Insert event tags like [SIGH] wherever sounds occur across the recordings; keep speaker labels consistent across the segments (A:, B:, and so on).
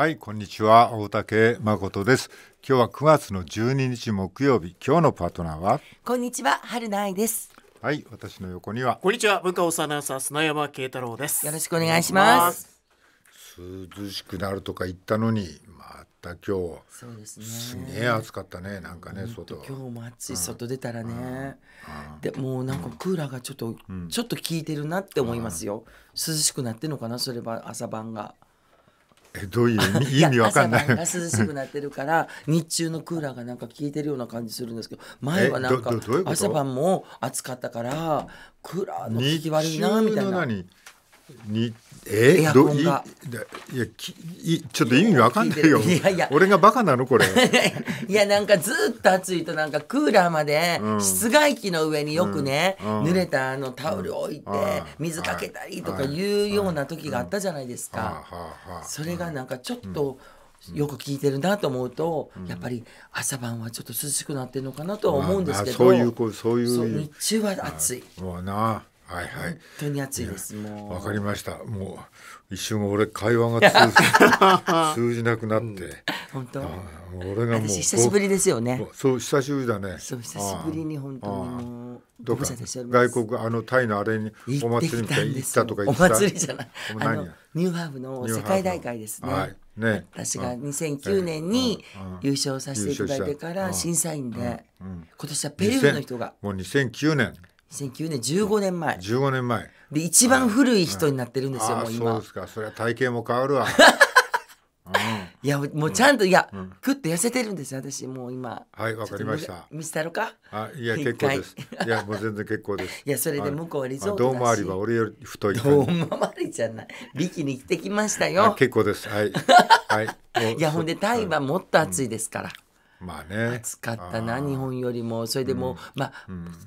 A: はいこんにちは大竹誠です今日は9月の12日木曜日今日のパートナーは
B: こんにちは春菜愛です
A: はい私の横には
C: こんにちは文化幼なさ砂山慶太郎ですよろしくお願いします涼
A: しくなるとか言ったのにまた今日そうですねすげえ暑かったねなんかね外
B: 今日も暑い、外出たらね、でもうなんかクーラーがちょっと、ちょっと効いてるなって思いますよ、涼しくなってんのかなそれは朝晩が
A: えどういう [LAUGHS] 意味わかんないが涼しく
B: なってるから [LAUGHS] 日中のクーラーがなんか効いてるような感じするんですけど前はなんか朝晩も暑かったからクーラーの効き悪いなみたいな。
A: にえー、エアコンがいやきいちょっと意味わかんないよいやいや俺がバカなのこれ [LAUGHS]
B: いやなんかずっと暑いとなんかクーラーまで室外機の上によくね、うん、濡れたあのタオル置いて水かけたりとかいうような時があったじゃないですか、それがなんかちょっと、よく聞いてるなと思うと、やっぱり朝晩はちょっと涼しくなってるのかなとは思うんですけど、そういうそういう日中は暑い。
A: うわなはいはい、本当に暑いですもうわかりましたもう一瞬俺会話が通 [LAUGHS] 通じなくなって、ん、本当俺がもう久しぶりですよねそう久しぶりだねそう久しぶりに本当にどか外国あのタイのあれにお祭りみたいに行ったとか行ったお祭りじゃないニューハーフの世界大会ですね、はい、ね私が
B: 2009年に優勝させていただいてから審査員で、今年はペルーの人がもう2009年2009年15年前15年前で一番古い人になってるんですよ、もう今そうですかそれは体型も変わるわ、[LAUGHS] うん、
A: いやもうちゃんと、いや、うん、
B: くっと痩せてるんです私もう今はいわかりました見せたろかあいや結構です
A: いやもう全然結構です [LAUGHS] いやそれで向こうはリゾートどうもありは俺より太いどうも
B: ありじゃないビキに行ってきましたよ結
A: 構ですはい、はい、[LAUGHS] いやほんで
B: タイはもっと暑いですから、
A: まあね暑
B: かったな日本よりもそれでも、まあ、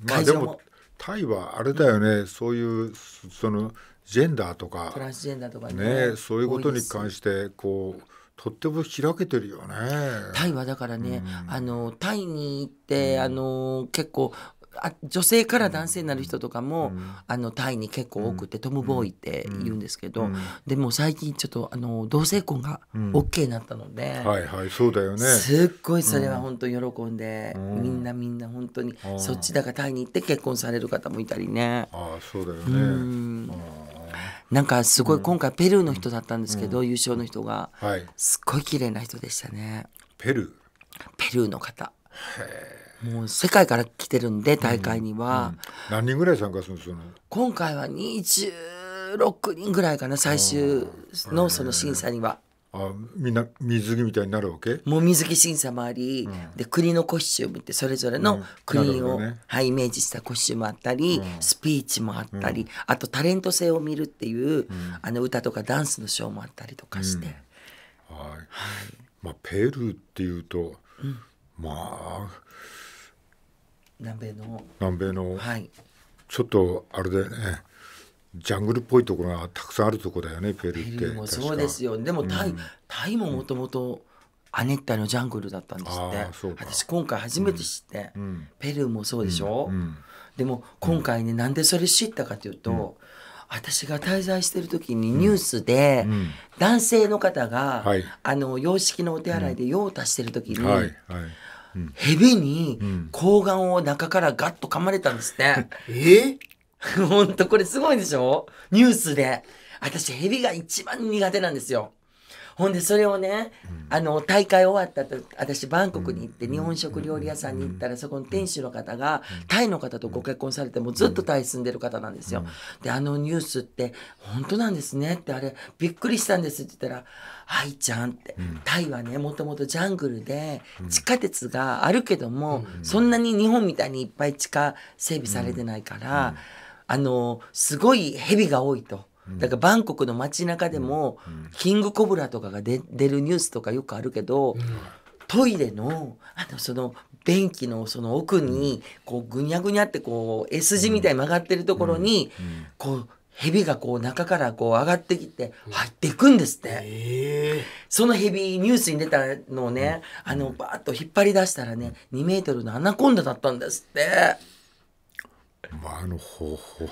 B: まあでも
A: タイはあれだよね、そういうそのジェンダーとかト
B: ランスジェンダーとかね、ね、そういうことに関
A: してこうとっても開けてるよね。
B: タイはだからね、うん、
A: あのタイに行っ
B: て、うん、あの結構あ女性から男性になる人とかも、うん、あのタイに結構多くて、うん、トム・ボーイって言うんですけど、うん、でも最近ちょっとあの同性婚が OK になった
A: ので、はいはいそうだよねすっごいそれは
B: 本当に喜んで、みんなみんな本当にそっちだからタイに行って結婚される方もいたり
A: ね。あそうだよ
B: ね、なんかすごい今回ペルーの人だったんですけど、優勝の人が、はい、すっごい綺麗な人でしたね。ペルーペルーの方。へもう世界から来てるんで大会には、うんうん、何人ぐらい参加するんですか、今回は26人ぐらいかな最終のその審査には。
A: あみんな水着みたいになるわけ
B: もう水着審査もあり、うん、で国のコスチュームってそれぞれの国を、ね、はい、イメージしたコスチュームあったり、うん、スピーチもあったり、うん、あとタレント性を見るっていう、あの歌とかダンスのショーもあったりと
A: かして、はい、はい、まあ、ペルーっていうと、まあ
B: 南米の
A: 南米の、はい、ちょっとあれだよねジャングルっぽいところがたくさんあるとこだよねペルーってもそうです
B: よでもタイ、うん、タイももともと亜熱帯のジャングルだったんですって私今回初めて知って、うん、ペルーもそうでしょ、うん、でも今回ねなんでそれ知ったかというと、私が滞在してる時にニュースで、男性の方が、はい、あの洋式のお手洗いで用を足してる時に、はいはいヘビに睾丸を中からガッと噛まれたんですって。[LAUGHS] え [LAUGHS] ほんとこれすごいでしょニュースで。私ヘビが一番苦手なんですよ。ほんでそれをね、あの大会終わったと私バンコクに行って日本食料理屋さんに行ったらそこの店主の方がタイの方とご結婚されてもずっとタイ住んでる方なんですよ。であのニュースって本当なんですねってあれびっくりしたんですって言ったら「愛ちゃん」って、タイはねもともとジャングルで地下鉄があるけども、そんなに日本みたいにいっぱい地下整備されてないから、あのすごい蛇が多いと。だからバンコクの街中でも、キングコブラとかが出るニュースとかよくあるけど、トイレのあのその便器のその奥にこうぐにゃぐにゃってこう S 字みたいに曲がってるところにこう蛇がこう中からこう上がってきて入っていくんですって、その蛇ニュースに出たのをねあのバーッと引っ張り出したらね2メートルのアナコンダだったんですって。
A: 魔の方法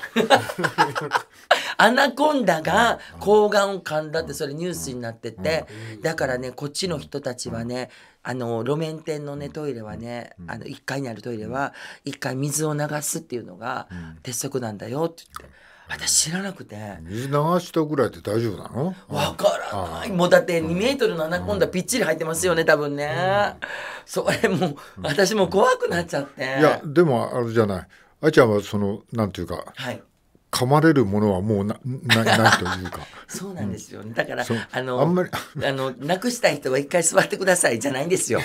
B: アナコンダが睾丸を噛んだってそれニュースになっててだからねこっちの人たちはねあの路面店のねトイレはねあの1階にあるトイレは1回水を流すっていうのが鉄則なんだよって言って。
A: 私知らなくて水流したぐらいで大丈夫なのわから
B: ないもうだって2メートルのアナコンダぴっちり入ってますよね多分ね、うん、それも私も怖くなっちゃっていや
A: でもあれじゃない愛ちゃんはそのなんていうか、はい、噛まれるものはもうなな [LAUGHS] ないというか [LAUGHS] そうなんですよ、ね、だから、
B: あのあんまり [LAUGHS] あのなくしたい人は一回座ってくださいじゃないんですよ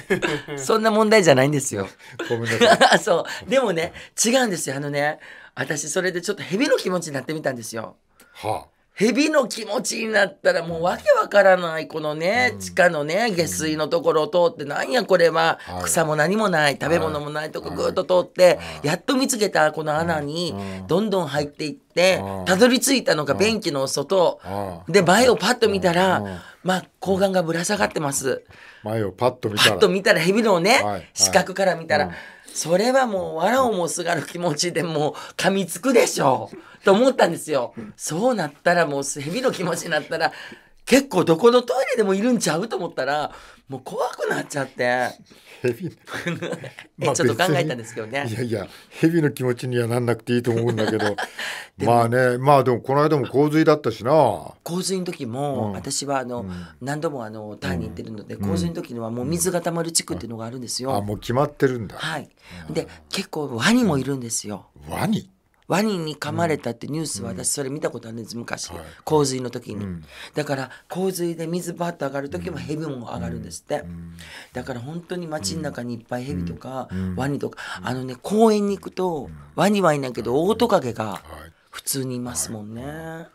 B: そんな問題じゃないんですよごめんなさいそうでもね違うんですよあのね私それでちょっと蛇の気持ちになってみたんですよはあ蛇の気持ちになったらもうわけわからないこのね、うん、地下のね下水のところを通って、うん、なんやこれは、はい、草も何もない食べ物もないとこぐっと通って、はい、やっと見つけたこの穴にどんどん入っていってたどり着いたのが便器の外で前をパッと見たらまあ睾丸がぶら下がってます
A: 前をパッと見たらパッと見た
B: ら蛇のね、はい、から見たら、それはもう藁をもすがる気持ちでもう噛みつくでしょう。と思ったんですよ。そうなったらもう蛇の気持ちになったら結構どこのトイレでもいるんちゃうと思ったらもう怖くなっちゃって。蛇 [LAUGHS] ちょっと考えたんですけどね。いやいや、
A: 蛇の気持ちにはなんなくていいと思うんだけど。[LAUGHS] まあね、まあでもこの間も洪水だったしな。
B: 洪水の時も、うん、私はあの、うん、何度もあのターンに行ってるので、うん、洪水の時のはもう水が溜まる地区っていうのがあるんですよ。あ、
A: もう決まってるんだ。
B: はい。で、結構ワニもいるんですよ。ワニ。ワニに噛まれたってニュースは私それ見たことあるんです昔、はい、洪水の時に、うん、だから洪水で水バッと上がる時もヘビも上がるんですって、うん、だから本当に街の中にいっぱいヘビとか、うん、ワニとかあのね公園に行くとワニはいないけどオオトカゲが普通にいますもんね。ま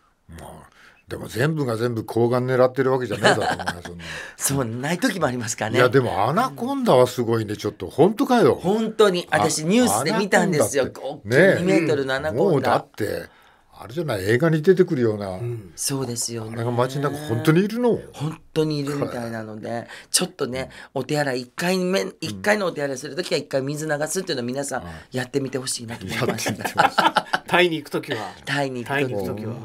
A: あでも全部が全部がん狙ってるわけじゃないだろうねそ [LAUGHS] そうない時もありますかねいやでもアナコンダはすごいねちょっと本当かよ本当に私ニュースで見たんですよ大2メートルのアナコンダ、もうだってあれじゃない映画に出てくるような、うん、そうですよねあれが街の中本当にいるの本当にいるみ
B: たいなのでちょっとねお手洗い1回目一回のお手洗いする時は1回水流すっていうのを皆さんやってみてほしいなと思いました、[LAUGHS] タイに行く時はタイに行く
C: 時は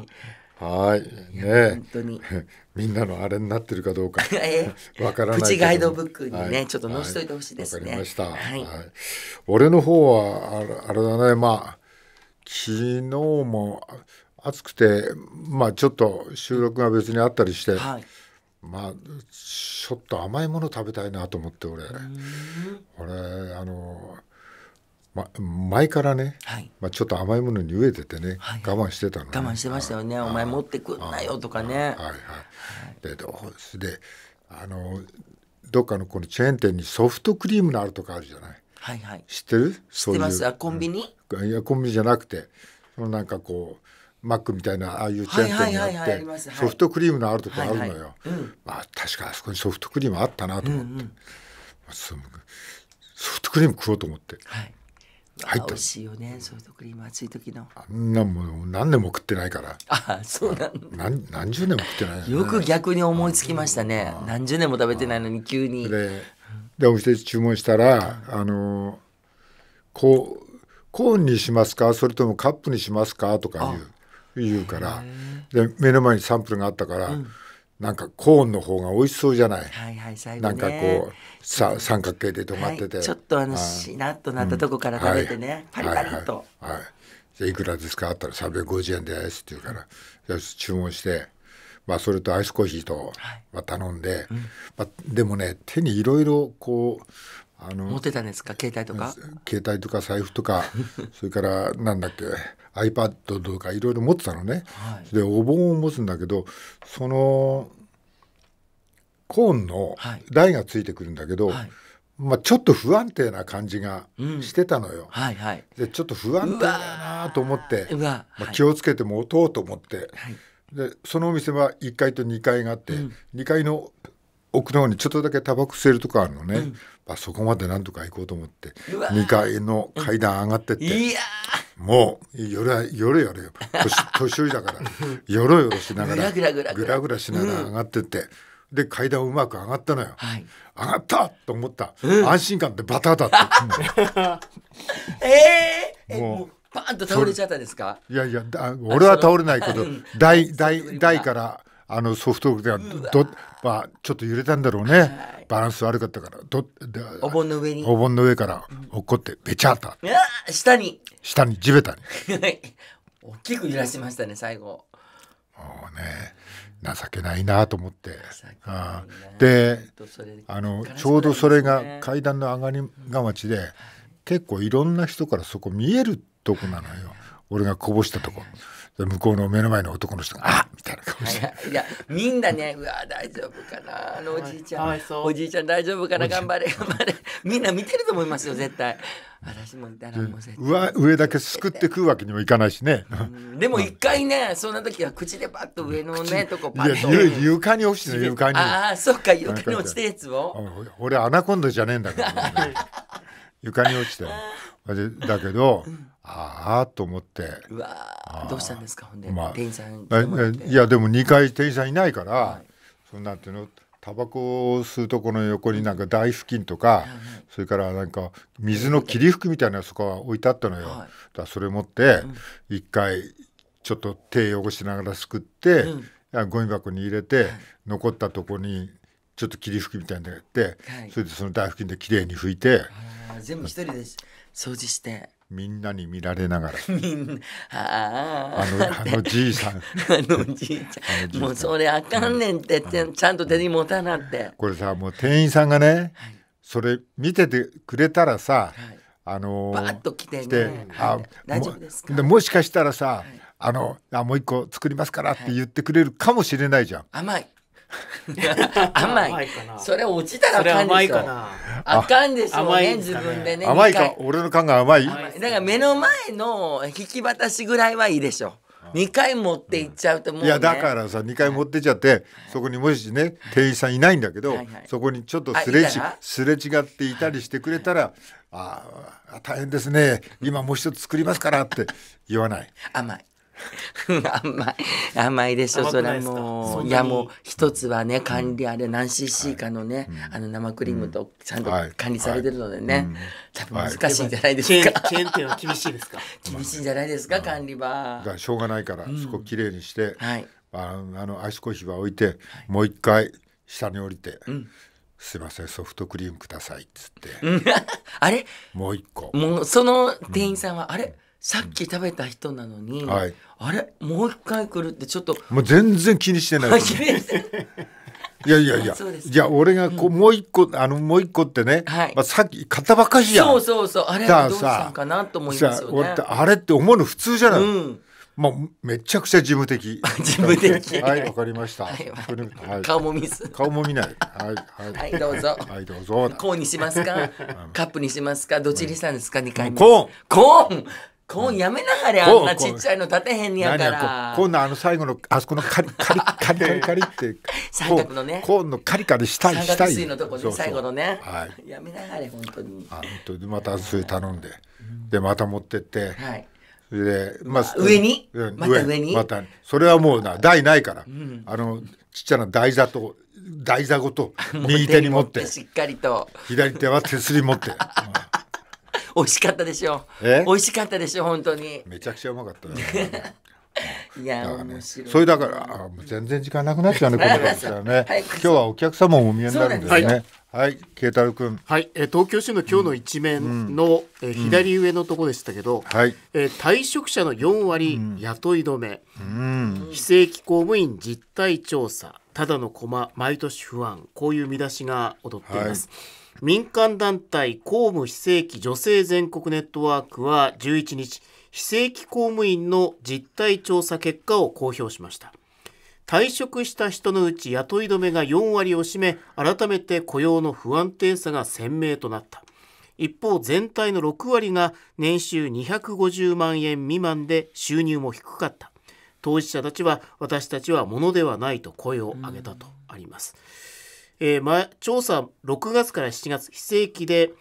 A: はいね本当に [LAUGHS] みんなのあれになってるかどうか [LAUGHS] [LAUGHS] わからないプチガイドブックにね、はい、ちょっと載せといてほしいですね。はい、かりました、はい。俺の方はあれだねまあ昨日も暑くてまあちょっと収録が別にあったりして、はい、まあちょっと甘いもの食べたいなと思って俺俺あのま、前からね、はい、まあ、ちょっと甘いものに飢えててね、はい、我慢してたの、ね、我慢
B: してましたよねお前持ってくんなよとかねはいはい
A: でどうであのどっかのこのチェーン店にソフトクリームのあるとかあるじゃないはいはい知ってるうコンビニ、うん、いやコンビニじゃなくてなんかこうマックみたいなああいうチェーン店にあってソフトクリームのあるとこあるのよ、はいはいうん、まあ確かあそこにソフトクリームあったなと思って、うんうん、ソフトクリーム食おうと思って、はい、入った美味
B: しいよねソフトクリーム暑い時のあ
A: んなもう何年も食ってないからあそ
B: うなん何
A: 何十年も食ってないよ,、よく
B: 逆に思いつきましたね何十年も食べてないのに急にで
A: でお店注文したらあのこうコーンにしますかそれともカップにしますかとか言う言うからで目の前にサンプルがあったから、うんなんかコーンの方が美味しそうじゃない。はいはい、最後、ね、なんかこう、さ、三角形で止まってて。はい、ちょっとあの、しなっとなったとこから食べてね、うんはい、パリパリと。はい、はい、じゃいくらですかあったら350円ですって言うから、よし、注文して、まあ、それとアイスコーヒーと、まあ、頼んで、うん、まあ、でもね、手にいろいろこう、あの持ってたんですか携帯とか携帯とか財布とかそれからなんだっけ iPad とかいろいろ持ってたのね、はい、でお盆を持つんだけどそのコーンの台がついてくるんだけど、はい、まあ、ちょっと不安定な感じがしてたのよ。うんはいはい、でちょっと不安定だなと思って、まあ、気をつけて持とうと思って、はい、でそのお店は1階と2階があって、うん、2階の奥の方にちょっとだけタバコ吸えるとこあるのね、うん、まあ、そこまでなんとか行こうと思って2階の階段上がってって、いやもう夜よ夜やれよ [LAUGHS] 年年寄りだからよろよろしながらぐらぐらぐらぐらしながら上がってって。うん、で階段をうまく上がったのよ、はい、上がったと思った、うん、安心感でバタバタってえ [LAUGHS] えー、もうパンと倒れちゃったんですかいやいや俺は倒れないけど台台台からあのソフトではど、まあ、ちょっと揺れたんだろうね、はい、バランス悪かったからどお盆の上にお盆の上から落っこってべちゃった、下に下に地べた
B: に [LAUGHS] 大きく揺らしましたね最後も
A: うね情けないなと思って、あであのちょうどそれが階段の上がりが町で、結構いろんな人からそこ見えるとこなのよ俺がこぼしたとこ、向こうの目の前の男の人が「あってかもしれない。
B: いや、みんなね、うわ、大丈夫かな、あのおじいちゃん、はい、おじいちゃん大丈夫かな、頑張れ、[LAUGHS] 頑張れ。みんな見てると思いますよ、絶対。私もだらもう
A: わ上だけすくって食うわけにもいかないしね。
B: でも一回ね、そんな時は口でパッと上のねとこパッと。
A: 床に落ちて床に。あ
B: あ、そっか床に落ちてやつを。
A: 俺アナコンドじゃねえんだけど、ね、床に落ちて。だけど、うんああと思ってうわどうしたんですかほんで、まあ、店員さんいやでも2回店員さんいないから、はい、そんなんていうのタバコを吸うとこの横になんか台付近とか、それからなんか水の霧吹きみたいなそこは置いてあったのよ、だそれ持って一回ちょっと手汚しながらすくって、うん、ゴミ箱に入れて、残ったとこにちょっと霧吹きみたいなのやって、それでその台付近できれいに拭いて、全部一人で掃除してみんなに見られながら。[LAUGHS]
B: みんああのじい
A: さ [LAUGHS] ん。あのじいちゃん。もう
B: それあかんねんって、うん、ちゃんと手に持たなって。
A: これさもう店員さんがね、はい、それ見ててくれたらさ、はい、あのー、バッと来て、ね、あでもしかしたらさ、はい、あのあもう一個作りますからって言ってくれるかもしれないじゃん。
B: 甘い。[LAUGHS] 甘い
A: それ落ちたら甘いかな。あかんでしょうね自分でね甘いか俺の感が甘いだか
B: ら目の前の引き渡しぐらいはいいでしょう。2回持っていっちゃうともう、ね、いやだか
A: らさ2回持ってちゃって、はい、そこにもしね店員さんいないんだけど、はいはい、そこにちょっとすれちすれ違っていたりしてくれたら、はい、ああ大変ですね今もう一つ作りますからって言わない甘い [LAUGHS]
B: 甘い甘いでしょそれもいやもう一つはね管理あれ何 cc かのね、あの生クリームとちゃんと管理されてるのでね、多分難しいんじゃないですか、チェーン店は厳しいですか [LAUGHS] 厳しいんじゃないですか管理はだ
A: からしょうがないからそこきれいにして、はいあのアイスコーヒーは置いて、もう一回下に降りて、すいませんソフトクリームください」っつって
B: [LAUGHS] あれ
A: もう一個も
B: うその店員さんは、あれさっき食べた人なのに、はい、あれもう一回来るってちょっと
A: もう全然気にしてない
B: [LAUGHS]
A: いやいやいや、いや俺がこう、もう一個、うん、あのもう一個ってね、はい、まあさっき買ったばっかりじん。そう
B: そうそう、あれはどうしたんかなと思いますよね。
A: あれって思うの普通じゃない。うんまあ、めちゃくちゃ事務的。事務的。[LAUGHS] はい、わかりました。はい、はい、顔も見ず。顔も見ない。はい、はい、はい、どうぞ。はい、どうぞ。コ
B: ーンにしますか。カップにしますか。どっちにしたんですか。二
A: 回目。コーン。コーン。
B: コーンやめなはれ、あんなちっちゃいの立てへんにやからコーン
A: のあの最後のあそこのカリカリカリカリカリって三角のねコーンのカリカリしたいしたいのとこね最後
B: のね、はい、やめなはれ本当に本
A: 当にまたそれ頼んで、でまた持ってって、はいで、まあ、上に、うん、また上にまたそれはもうな台ないから、うん、あのちっちゃな台座と台座ごと右手に持ってしっかりと左手は手すり持って、美味しかっ
B: たでしょえ美味しかったでしょ本当にめちゃくちゃうまかったよ [LAUGHS] いや、だ
C: ね、それだから
A: 全然時間なくなっちゃうね、[LAUGHS] これだったらね。今日はお客様もお見えになるんですね。はい、慶太郎君。
C: はい、え東京市の今日の一面の、え左上のところでしたけど、はいえ退職者の4割雇い止め、う
A: ん
C: 非正規公務員実態調査、ただの駒毎年不安、こういう見出しが踊っています。はい民間団体公務非正規女性全国ネットワークは11日、非正規公務員の実態調査結果を公表しました。退職した人のうち雇い止めが4割を占め、改めて雇用の不安定さが鮮明となった。一方、全体の6割が年収250万円未満で収入も低かった。当事者たちは私たちはものではないと声を上げたとあります。えー、ま、調査6月から7月、非正規で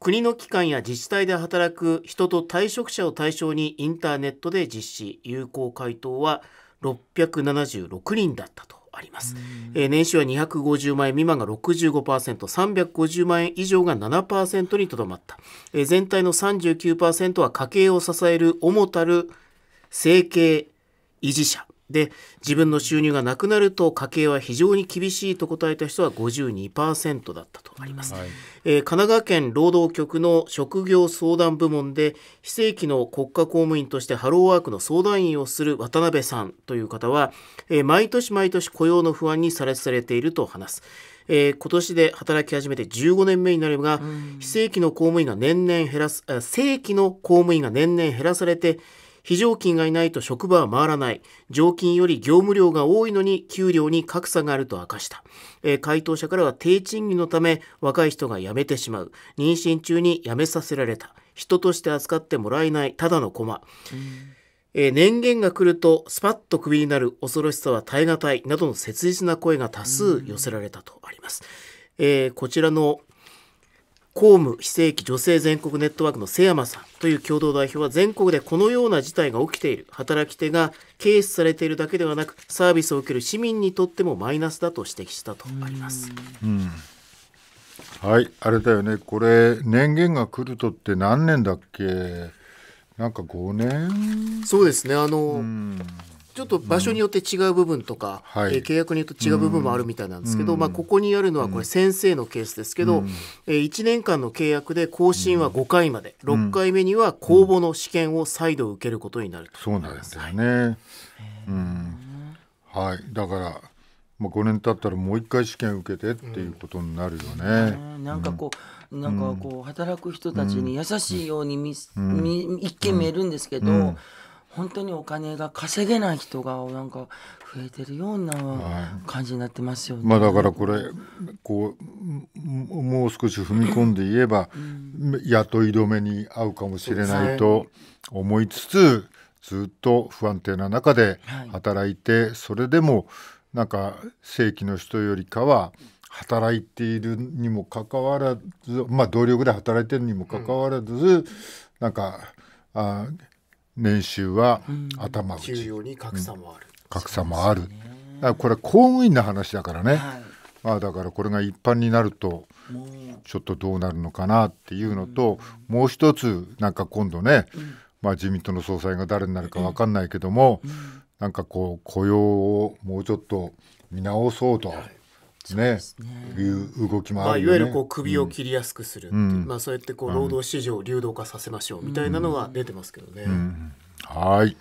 C: 国の機関や自治体で働く人と退職者を対象にインターネットで実施、有効回答は676人だったと。あります、えー、年収は250万円未満が 65%350 万円以上が7%にとどまった、えー、全体の39%は家計を支える主たる生計維持者で自分の収入がなくなると家計は非常に厳しいと答えた人は52%だったとあります、はい、えー、神奈川県労働局の職業相談部門で非正規の国家公務員としてハローワークの相談員をする渡辺さんという方は、えー、毎年毎年雇用の不安にされされていると話す。えー、今年で働き始めて15年目になるが、うん、非正規の公務員が年々減らす正規の公務員が年々減らされて非常勤がいないと職場は回らない。常勤より業務量が多いのに給料に格差があると明かした。えー、回答者からは低賃金のため若い人が辞めてしまう。妊娠中に辞めさせられた。人として扱ってもらえないただの駒。えー、年限が来るとスパッとクビになる恐ろしさは耐え難いなどの切実な声が多数寄せられたとあります。えー、こちらの公務非正規女性全国ネットワークの瀬山さんという共同代表は全国でこのような事態が起きている働き手が軽視されているだけではなくサービスを受ける市民にとってもマイナスだと指摘したとあります。
A: うんはいあれだよねこれ年限が来るとって何年だっけなんか5年
C: そうですねあの、うんちょっと場所によって違う部分とか、うんえー、契約によって違う部分もあるみたいなんですけど、うん、まあ、ここにあるのはこれ先生のケースですけど、うん、えー、1年間の契約で更新は5回まで、うん、6回目には公募の試験を再度受けることになると、
A: そうなんですよね、はい、はい、だからまあ、5年経ったらもう一回試験受けてっていうことになるよね。
B: うん、なんかこう、なんかこう働く人たちに優しいように見うん、見一見見えるんですけど、本当にお金が稼げない人がなんか増えてるような感じになってますよね。はい、まあ、だからこれ
A: こうもう少し踏み込んで言えば、うん、雇い止めに合うかもしれないと思いつつずっと不安定な中で働いて、はい、それでもなんか正規の人よりかは働いているにもかかわらずまあ同僚で働いてるにもかかわらず、うん、なんかああ年収は頭打ち、給与に格差もある、格差もある、ね、これは公務員の話だからね、はい、まあ、だからこれが一般になるとちょっとどうなるのかなっていうのと、うん、もう一つなんか今度ね、うん、まあ、自民党の総裁が誰になるか分かんないけども、うん、なんかこう雇用をもうちょっと見直そうと。はいねいう動きもある、ね、まあ、いわゆるこう首を
C: 切りやすくする、うん、まあ、そうやってこう労働市場を流動化させましょうみたいなのが出てますけどね。
A: はい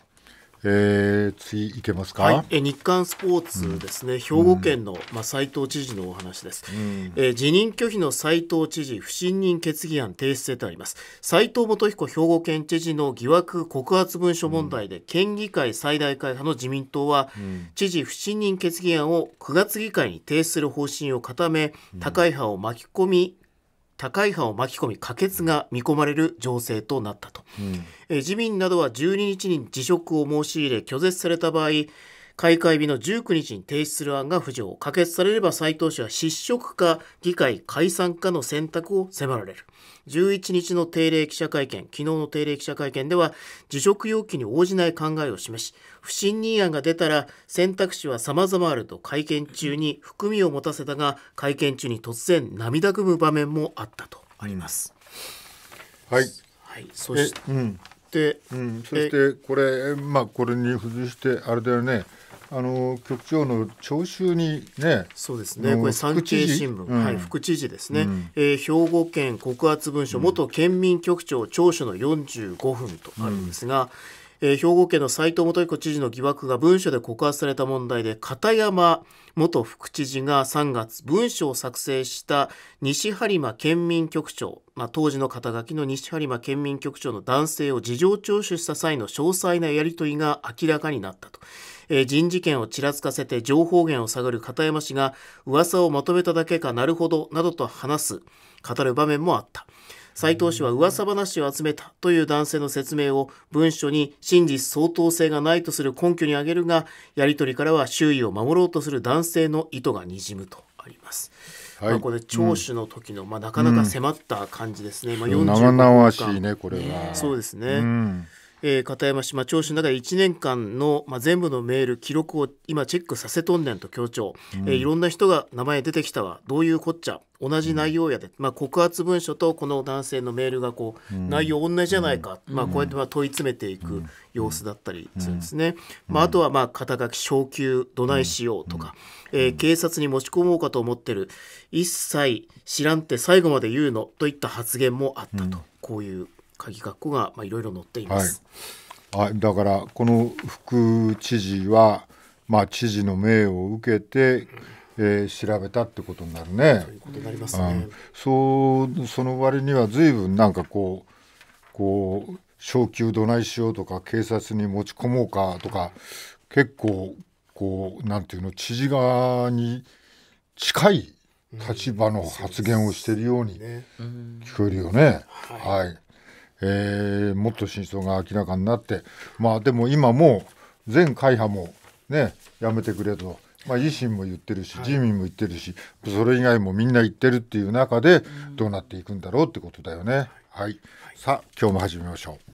A: えー、次いけますか、はい、
C: え日刊スポーツですね、うん、兵庫県の、まあ、斉藤知事のお話です、うん、えー、辞任拒否の斉藤知事不信任決議案提出へとあります斉藤元彦兵庫県知事の疑惑告発文書問題で、うん、県議会最大会派の自民党は、知事不信任決議案を9月議会に提出する方針を固め、高い派を巻き込み高い派を巻き込み可決が見込まれる情勢となったと、うん、え自民などは12日に辞職を申し入れ拒絶された場合開会日の19日に提出する案が浮上可決されれば斉藤氏は失職か議会解散かの選択を迫られる11日の定例記者会見昨日の定例記者会見では辞職要求に応じない考えを示し不信任案が出たら選択肢は様々あると会見中に含みを持たせたが会見中に突然涙ぐむ場面もあったとありますはい、はい、そして、、
A: うん、そしてこれ、まあ、これに付随してあれだよねあの局長の聴衆にね、そうですね、これ、産経新聞、うん、はい、副
C: 知事ですね、うん、えー、兵庫県告発文書、元県民局長、聴取の45分とあるんですが、えー、兵庫県の斉藤元彦知事の疑惑が文書で告発された問題で、片山元副知事が3月、文書を作成した西播磨県民局長、まあ、当時の肩書きの西播磨県民局長の男性を事情聴取した際の詳細なやり取りが明らかになったと。えー、人事権をちらつかせて情報源を探る片山氏が噂をまとめただけかなるほどなどと話す、語る場面もあった。斎藤氏は噂話を集めたという男性の説明を文書に真実相当性がないとする根拠に挙げるが、やり取りからは周囲を守ろうとする男性の意図がにじむとあります。はい、まあ、これ聴取の時の、うん、まあ、なかなか迫った感じですね、うん、まあ、長々しいねこれは、そうですね、うんえー、片山島聴取の中で1年間の、まあ、全部のメール記録を今チェックさせとんねんと強調、うん、えー、いろんな人が名前出てきたわどういうこっちゃ同じ内容やで、うん、まあ、告発文書とこの男性のメールがこう、うん、内容同じじゃないか、まあ、こうやってまあ問い詰めていく様子だったりするんですね、まあ、あとはまあ肩書き昇給どないしようとか、えー、警察に持ち込もうかと思ってる一切知らんって最後まで言うのといった発言もあったと、こういう鍵括弧がまあいろいろ載っています。
A: はい、あだからこの副知事は、まあ、知事の命を受けて、えー、調べたってことになるね。そういうこ
C: とになりますね。
A: そうその割には随分なんかこうこう昇級どないしようとか警察に持ち込もうかとか結構こうなんていうの知事側に近い立場の発言をしているように聞こえるよね。うん、ねはい、はいえー、もっと真相が明らかになって、まあ、でも今もう全会派も、ね、やめてくれと。まあ、維新も言ってるし、自民も言ってるし、はい、それ以外もみんな言ってるっていう中で、どうなっていくんだろうってことだよね。はい、さあ、今日も始めましょう。